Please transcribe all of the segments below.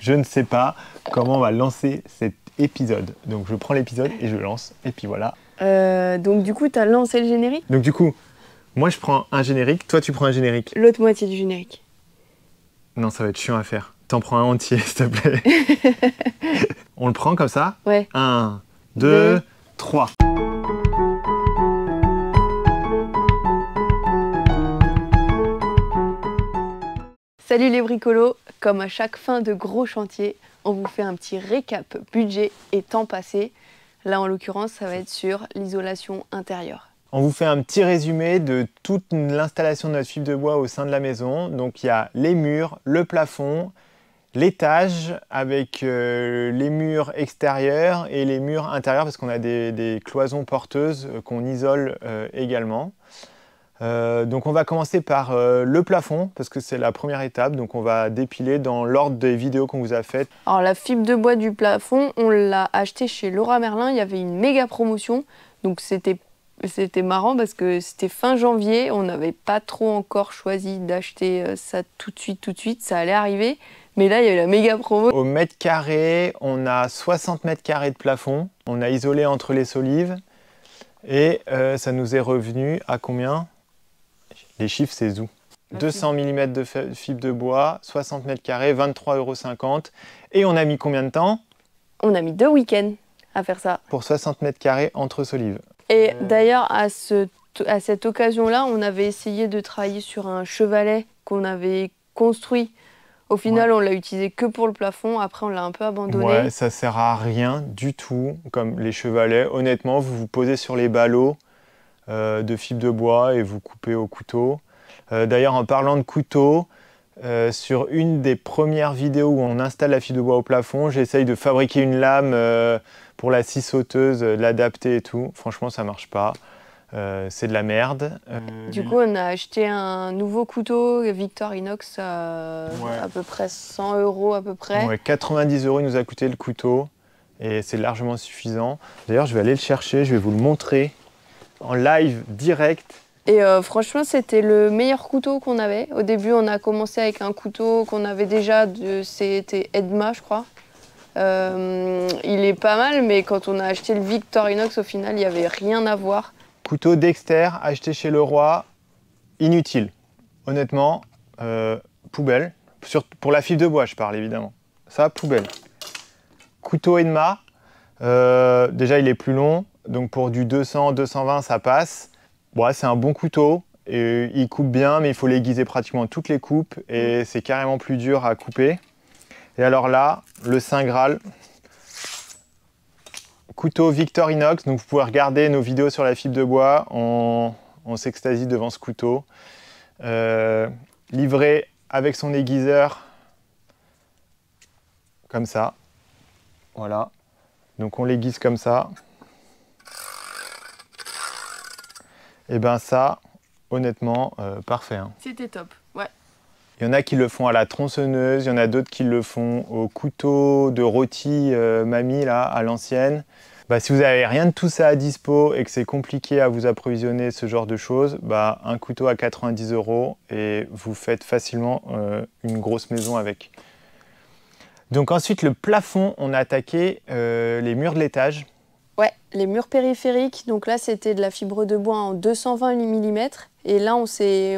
je ne sais pas comment on va lancer cet épisode. Donc je prends l'épisode et je lance, et puis voilà. Euh, donc du coup, tu as lancé le générique Donc du coup, moi je prends un générique, toi tu prends un générique. L'autre moitié du générique. Non, ça va être chiant à faire. T'en prends un entier, s'il te plaît. on le prend comme ça Ouais. Un, deux. trois. Salut les bricolos Comme à chaque fin de gros chantier, on vous fait un petit récap budget et temps passé. Là en l'occurrence, ça va être sur l'isolation intérieure. On vous fait un petit résumé de toute l'installation de notre fibre de bois au sein de la maison. Donc il y a les murs, le plafond, l'étage avec euh, les murs extérieurs et les murs intérieurs parce qu'on a des, cloisons porteuses euh, qu'on isole euh, également. Euh, donc on va commencer par euh, le plafond parce que c'est la première étape. Donc on va dépiler dans l'ordre des vidéos qu'on vous a faites. Alors la fibre de bois du plafond, on l'a acheté chez Laura Merlin. Il y avait une méga promotion. Donc c'était marrant parce que c'était fin janvier, on n'avait pas trop encore choisi d'acheter euh, ça tout de suite, tout de suite, ça allait arriver. Mais là, il y a eu la méga promo. Au mètre carré, on a 60 mètres carrés de plafond. On a isolé entre les solives. Et ça nous est revenu à combien les chiffres, c'est où 200 mm de fibre de bois, 60 mètres carrés, 23,50 euros. Et on a mis combien de temps On a mis deux week-ends à faire ça. Pour 60 mètres carrés entre solives. Et euh. d'ailleurs, à, cette occasion-là, on avait essayé de travailler sur un chevalet qu'on avait construit. Au final, on l'a utilisé que pour le plafond. Après, on l'a un peu abandonné. Ouais, ça sert à rien du tout, comme les chevalets. Honnêtement, vous vous posez sur les ballots euh, de fibres de bois et vous coupez au couteau. Euh, d'ailleurs, en parlant de couteau, euh, sur une des premières vidéos où on installe la fibre de bois au plafond, j'essaye de fabriquer une lame pour la scie sauteuse, l'adapter et tout. Franchement, ça marche pas. c'est de la merde. Du coup, on a acheté un nouveau couteau Victor Inox à peu près 100 euros à peu près. 90 euros il nous a coûté le couteau et c'est largement suffisant. D'ailleurs, je vais aller le chercher, je vais vous le montrer en live direct. Et euh, franchement, c'était le meilleur couteau qu'on avait. Au début, on a commencé avec un couteau qu'on avait déjà, c'était Edma, je crois. Euh, il est pas mal, mais quand on a acheté le Victorinox, au final, il n'y avait rien à voir. Couteau Dexter, acheté chez Leroy, inutile. Honnêtement, euh, poubelle. pour la fibre de bois, je parle évidemment. Ça, poubelle. Couteau Edma, déjà il est plus long, donc pour du 200-220, ça passe. c'est un bon couteau. Et euh, il coupe bien, mais il faut l'aiguiser pratiquement toutes les coupes. Et c'est carrément plus dur à couper. Et alors là, le Saint Graal. Couteau Victorinox. Donc vous pouvez regarder nos vidéos sur la fibre de bois. On, s'extasie devant ce couteau. Euh, livré avec son aiguiseur. Comme ça. Voilà. Donc on l'aiguise comme ça. Et eh ben ça, honnêtement, euh, parfait. Hein. C'était top, ouais. Il y en a qui le font à la tronçonneuse, il y en a d'autres qui le font au couteau de rôti euh, mamie là, à l'ancienne. Bah, si vous n'avez rien de tout ça à dispo et que c'est compliqué à vous approvisionner ce genre de choses, bah, un couteau à 90 euros et vous faites facilement euh, une grosse maison avec. Donc ensuite le plafond, on a attaqué les murs de l'étage. Ouais, les murs périphériques. Donc là, c'était de la fibre de bois en 220 mm. Et là, on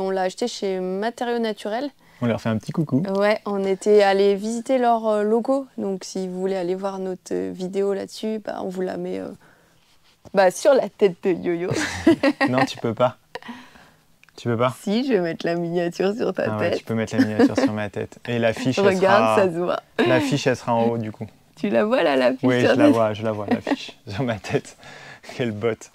on l'a acheté chez Matériaux Naturels. On leur fait un petit coucou. Ouais, on était allé visiter leur euh, logo, Donc si vous voulez aller voir notre euh, vidéo là-dessus, bah, on vous la met euh, bah, sur la tête de Yo-Yo. non, tu peux pas. Tu peux pas Si, je vais mettre la miniature sur ta ah tête. Ouais, tu peux mettre la miniature sur ma tête. Et l'affiche, Regarde, elle sera... ça se voit. L'affiche, elle sera en haut du coup. Tu la vois là, l'affiche Oui, je la vois, je la vois, l'affiche, sur ma tête. Quelle botte.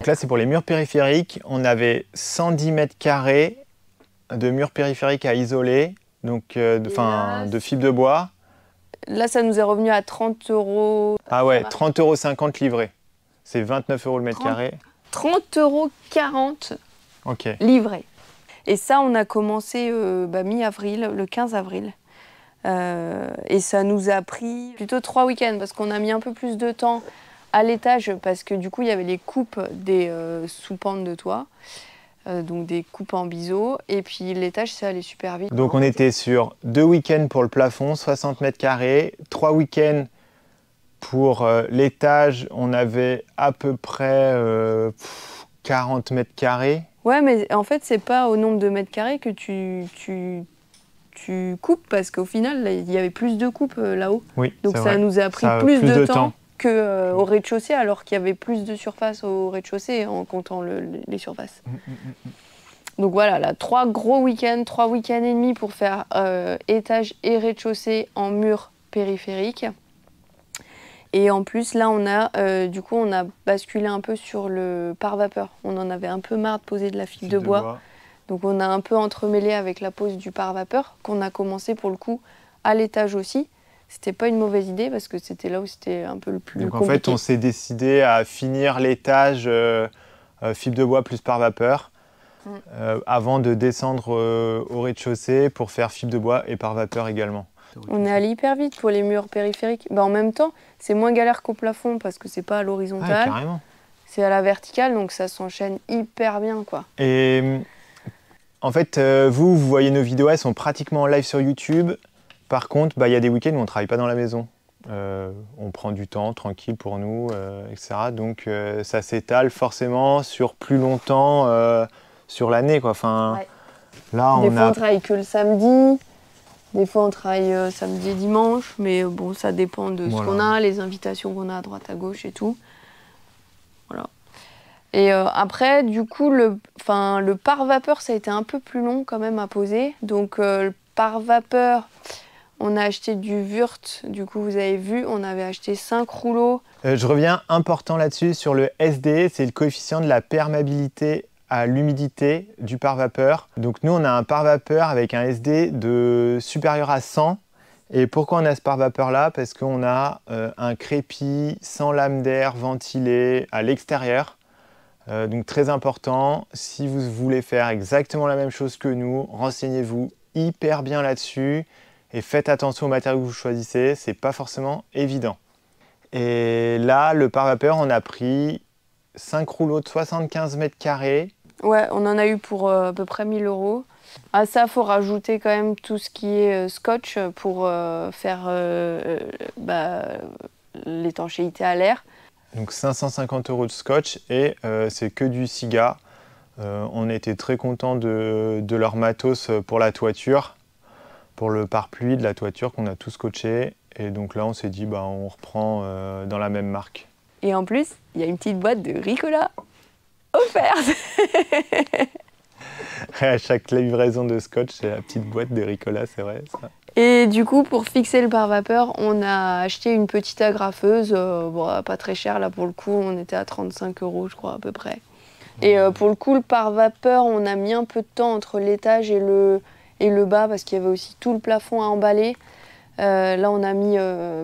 Donc là, c'est pour les murs périphériques. On avait 110 mètres carrés de murs périphériques à isoler, donc euh, enfin, de, fibres de bois. Là, ça nous est revenu à 30 euros. Ah ouais, 30 euros livrés. C'est 29 euros le mètre carré. 30,40 euros 40 livrés. Et ça, on a commencé euh, bah, mi-avril, le 15 avril. Euh, et ça nous a pris plutôt trois week-ends parce qu'on a mis un peu plus de temps à l'étage parce que du coup il y avait les coupes des euh, sous soupentes de toit, euh, donc des coupes en biseau, et puis l'étage ça allait super vite. Donc on était sur deux week-ends pour le plafond, 60 mètres carrés, trois week-ends pour l'étage, on avait à peu près 40 mètres carrés. Ouais, mais en fait, c'est pas au nombre de mètres carrés que tu tu coupes parce qu'au final, il y avait plus de coupes euh, là-haut. Donc ça nous a pris plus, de, temps, que qu'au euh, rez-de-chaussée, alors qu'il y avait plus de surface au rez-de-chaussée en comptant les surfaces. Mm, mm, mm, Donc voilà, là, trois gros week-ends, trois week-ends et demi pour faire euh, étage et rez-de-chaussée en mur périphérique. Et en plus, là, on a, du coup, on a basculé un peu sur le pare-vapeur. On en avait un peu marre de poser de la file de, bois. Donc on a un peu entremêlé avec la pose du pare-vapeur qu'on a commencé pour le coup à l'étage aussi. C'était pas une mauvaise idée parce que c'était là où c'était un peu le plus Donc en fait, on s'est décidé à finir l'étage euh, euh, fibre de bois plus pare-vapeur mm. euh, avant de descendre au rez-de-chaussée pour faire fibre de bois et pare-vapeur également. On est allé hyper vite pour les murs périphériques. Bah, en même temps, c'est moins galère qu'au plafond parce que c'est pas à l'horizontale. Ah, c'est à la verticale, donc ça s'enchaîne hyper bien. quoi. Et en fait, euh, vous, vous voyez nos vidéos, elles sont pratiquement en live sur YouTube. Par contre, bah, il y a des week-ends où on ne travaille pas dans la maison. Euh, on prend du temps tranquille pour nous, euh, etc. Donc ça s'étale forcément sur plus longtemps sur l'année. Enfin, des on fois, on travaille que le samedi. Des fois, on travaille samedi et dimanche. Mais bon, ça dépend de ce qu'on a, les invitations qu'on a à droite, à gauche et tout. Voilà. Et euh, après, du coup, le, le pare-vapeur, ça a été un peu plus long quand même à poser. Donc, euh, le pare-vapeur, on a acheté du Wurt, du coup, vous avez vu, on avait acheté 5 rouleaux. Euh, je reviens important là-dessus sur le SD, c'est le coefficient de la perméabilité à l'humidité du pare-vapeur. Donc, nous, on a un pare-vapeur avec un SD de supérieur à 100. Et pourquoi on a ce pare-vapeur là Parce qu'on a un crépi sans lame d'air ventilé à l'extérieur euh, donc très important, si vous voulez faire exactement la même chose que nous, renseignez-vous hyper bien là-dessus et faites attention au matériel que vous choisissez, c'est pas forcément évident. Et là, le pare-vapeur, on a pris 5 rouleaux de 75 mètres carrés. Ouais, on en a eu pour euh, à peu près 1000 euros. À ça, il faut rajouter quand même tout ce qui est euh, scotch pour faire bah, l'étanchéité à l'air. Donc 550 euros de scotch et euh, c'est que du SIGA. Euh, on était très contents de, leur matos pour la toiture, pour le pare-pluie de la toiture qu'on a tout scotché. Et donc là, on s'est dit, bah, on reprend euh, dans la même marque. Et en plus, il y a une petite boîte de Ricola offerte À chaque livraison de scotch, c'est la petite boîte de Ricola, c'est vrai ça. Et du coup, pour fixer le pare vapeur on a acheté une petite agrafeuse, euh, bon, pas très chère là pour le coup, on était à 35 euros je crois à peu près. Et euh, pour le coup, le pare-vapeur, on a mis un peu de temps entre l'étage et le, bas parce qu'il y avait aussi tout le plafond à emballer. Euh, là, on a mis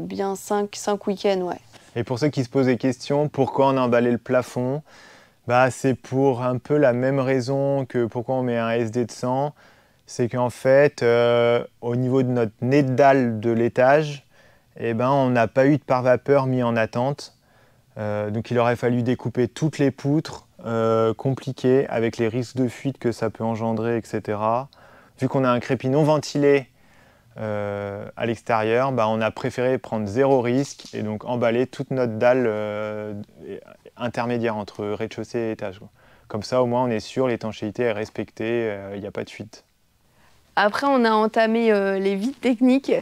bien 5, week-ends, ouais. Et pour ceux qui se posent des questions, pourquoi on a emballé le plafond bah, C'est pour un peu la même raison que pourquoi on met un SD de 100 c'est qu'en fait, euh, au niveau de notre nez de dalle de l'étage, eh ben, on n'a pas eu de pare-vapeur mis en attente. Euh, donc il aurait fallu découper toutes les poutres, euh, compliquées, avec les risques de fuite que ça peut engendrer, etc. Vu qu'on a un crépi non ventilé à l'extérieur, ben, on a préféré prendre zéro risque et donc emballer toute notre dalle intermédiaire entre rez-de-chaussée et étage. Comme ça, au moins, on est sûr, l'étanchéité est respectée, il n'y a pas de fuite. Après, on a entamé euh, les vides techniques.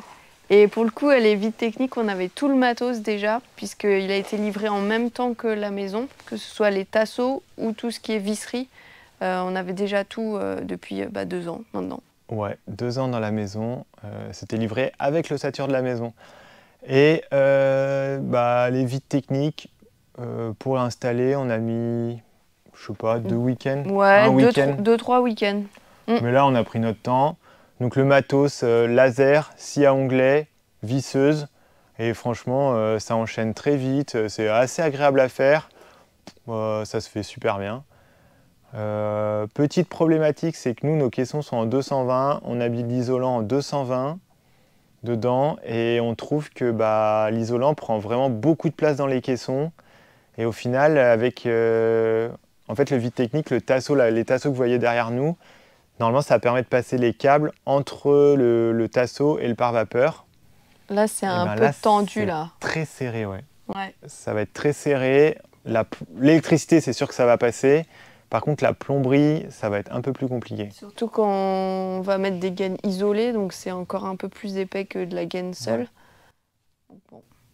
Et pour le coup, les vides techniques, on avait tout le matos déjà, puisqu'il a été livré en même temps que la maison, que ce soit les tasseaux ou tout ce qui est visserie. Euh, on avait déjà tout euh, depuis bah, deux ans maintenant. Ouais, deux ans dans la maison. C'était livré avec le de la maison. Et bah, les vides techniques, pour l'installer, on a mis, je sais pas, deux mm. week-ends. Ouais, deux, week deux, trois week-ends. Mm. Mais là, on a pris notre temps. Donc le matos, euh, laser, scie à onglet, visseuse. Et franchement, euh, ça enchaîne très vite. Euh, c'est assez agréable à faire. ça se fait super bien. petite problématique, c'est que nous, nos caissons sont en 220. On habite l'isolant en 220 dedans et on trouve que bah, l'isolant prend vraiment beaucoup de place dans les caissons et au final avec en fait le vide technique les tasseaux que vous voyez derrière nous Normalement, ça permet de passer les câbles entre le, le tasseau et le pare-vapeur. Là, c'est eh un ben peu tendu, là. Très serré, ouais. ouais. Ça va être très serré. L'électricité, c'est sûr que ça va passer. Par contre, la plomberie, ça va être un peu plus compliqué. Surtout quand on va mettre des gaines isolées, donc c'est encore un peu plus épais que de la gaine seule.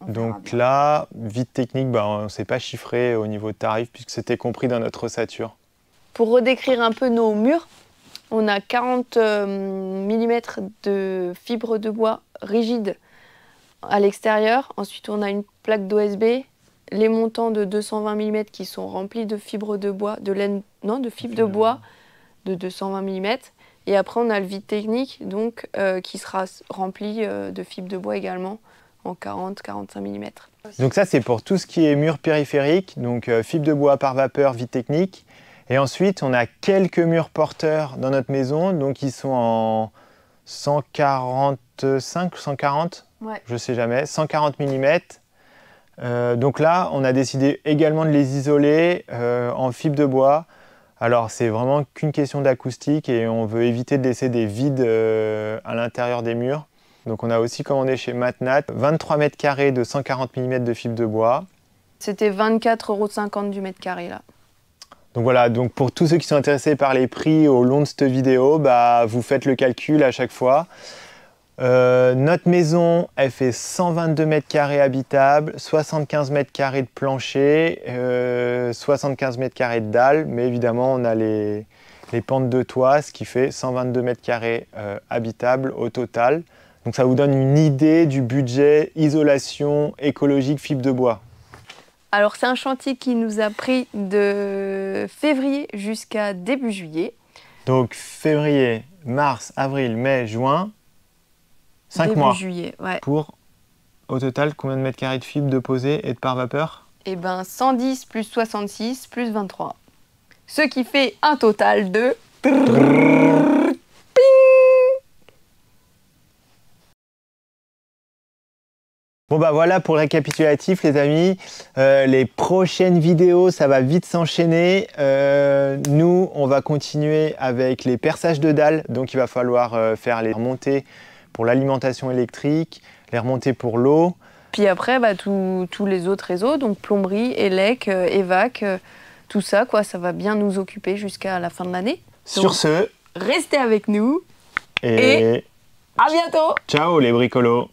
donc là, vite technique, bah, on ne s'est pas chiffré au niveau de tarif puisque c'était compris dans notre ossature. Pour redécrire un peu nos murs, on a 40 euh, mm de fibre de bois rigide à l'extérieur. Ensuite, on a une plaque d'OSB, les montants de 220 mm qui sont remplis de fibres de bois, de laine, non, de fibres de bois de 220 mm. Et après, on a le vide technique, donc euh, qui sera rempli euh, de fibres de bois également en 40-45 mm. Donc ça, c'est pour tout ce qui est mur périphérique, donc fibres fibre de bois par vapeur, vide technique. Et ensuite, on a quelques murs porteurs dans notre maison, donc ils sont en 145, ou 140, ouais. je sais jamais, 140 mm. Euh, donc là, on a décidé également de les isoler euh, en fibre de bois. Alors, c'est vraiment qu'une question d'acoustique et on veut éviter de laisser des vides euh, à l'intérieur des murs. Donc, on a aussi commandé chez Matnat 23 mètres carrés de 140 mm de fibre de bois. C'était 24,50 euros du mètre carré là. Donc voilà, donc pour tous ceux qui sont intéressés par les prix au long de cette vidéo, bah, vous faites le calcul à chaque fois. Euh, notre maison, elle fait 122 mètres carrés habitables, 75 mètres carrés de plancher, 75 euh, mètres carrés de dalle, mais évidemment on a les, pentes de toit, ce qui fait 122 mètres carrés euh, habitables au total. Donc ça vous donne une idée du budget isolation écologique fibre de bois. Alors c'est un chantier qui nous a pris de février jusqu'à début juillet. Donc février, mars, avril, mai, juin, 5 début juillet, ouais. Pour au total combien de mètres carrés de fibre de posée et de pare vapeur Eh ben 110 plus 66 plus 23. Ce qui fait un total de... Bon bah voilà pour le récapitulatif les amis, euh, les prochaines vidéos ça va vite s'enchaîner, euh, nous on va continuer avec les perçages de dalles, donc il va falloir euh, faire les remontées pour l'alimentation électrique, les remontées pour l'eau. Puis après bah, tous les autres réseaux, donc plomberie, ELEC, évac, tout ça quoi, ça va bien nous occuper jusqu'à la fin de l'année. Sur ce, restez avec nous et, et à bientôt Ciao les bricolos